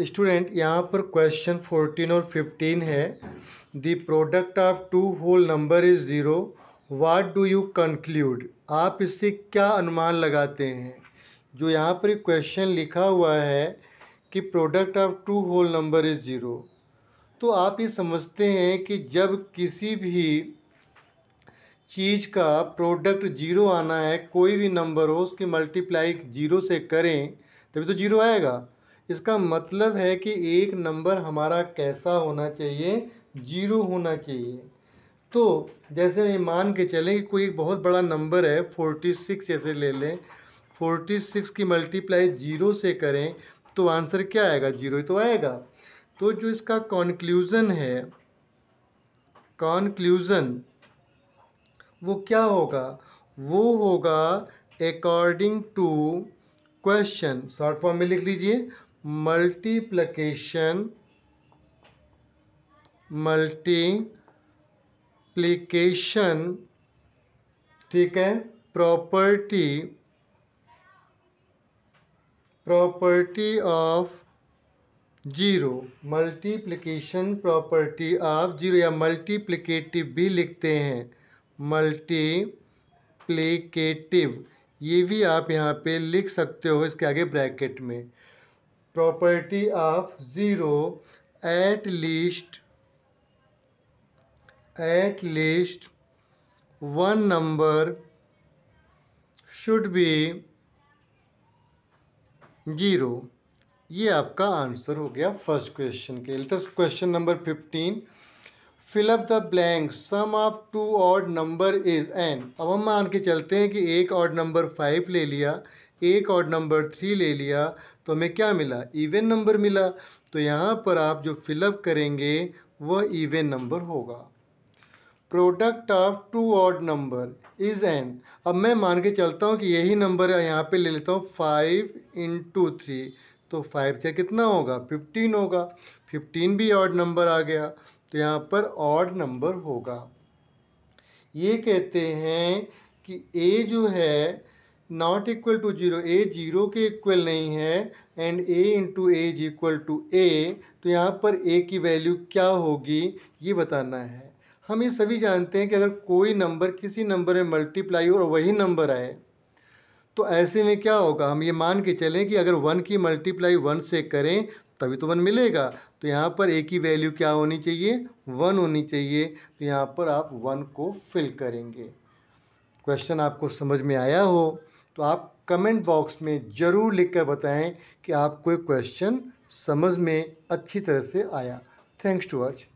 student यहाँ पर question fourteen और फिफ्टीन है the product of two whole number is zero what do you conclude आप इससे क्या अनुमान लगाते हैं जो यहाँ पर क्वेश्चन लिखा हुआ है कि product of two whole number is zero तो आप ये समझते हैं कि जब किसी भी चीज़ का प्रोडक्ट जीरो आना है कोई भी नंबर हो उसकी मल्टीप्लाई जीरो से करें तभी तो जीरो आएगा इसका मतलब है कि एक नंबर हमारा कैसा होना चाहिए जीरो होना चाहिए तो जैसे मान के चलें कि कोई एक बहुत बड़ा नंबर है फोर्टी सिक्स जैसे ले लें फोर्टी सिक्स की मल्टीप्लाई जीरो से करें तो आंसर क्या आएगा जीरो ही तो आएगा तो जो इसका कॉन्क्लूज़न है कॉन्क्लूज़न वो क्या होगा वो होगा according to question short form में लिख लीजिए मल्टीप्लिकेशन मल्टीप्लिकेशन ठीक है property property of zero multiplication property of zero या मल्टीप्लिकेटिव भी लिखते हैं मल्टीप्लिकेटिव ये भी आप यहाँ पे लिख सकते हो इसके आगे ब्रैकेट में property of zero at least at least one number should be zero ये आपका आंसर हो गया फर्स्ट क्वेश्चन के latest question number fifteen fill up the blank sum of two odd number is an अब हम मान के चलते हैं कि एक ऑड नंबर फाइव ले लिया एक और नंबर थ्री ले लिया तो हमें क्या मिला इवन नंबर मिला तो यहाँ पर आप जो फिलअप करेंगे वह इवन नंबर होगा product of two odd number is an अब मैं मान के चलता हूँ कि यही नंबर यहाँ पे ले लेता हूँ फाइव इन टू थ्री तो फाइव से कितना होगा फिफ्टीन होगा फिफ्टीन भी ऑड नंबर आ गया तो यहाँ पर ऑड नंबर होगा ये कहते हैं कि ए जो है not equal to zero A zero के इक्वल नहीं है and A into as equal to A तो यहाँ पर ए की वैल्यू क्या होगी ये बताना है हम ये सभी जानते हैं कि अगर कोई नंबर किसी नंबर में मल्टीप्लाई हो और वही नंबर आए तो ऐसे में क्या होगा हम ये मान के चलें कि अगर वन की मल्टीप्लाई वन से करें तभी तो वन मिलेगा तो यहाँ पर ए की वैल्यू क्या होनी चाहिए वन होनी चाहिए तो यहाँ पर आप वन को फिल करेंगे क्वेश्चन आपको समझ में आया हो तो आप कमेंट बॉक्स में ज़रूर लिखकर बताएं कि आपको क्वेश्चन समझ में अच्छी तरह से आया थैंक्स टू वॉच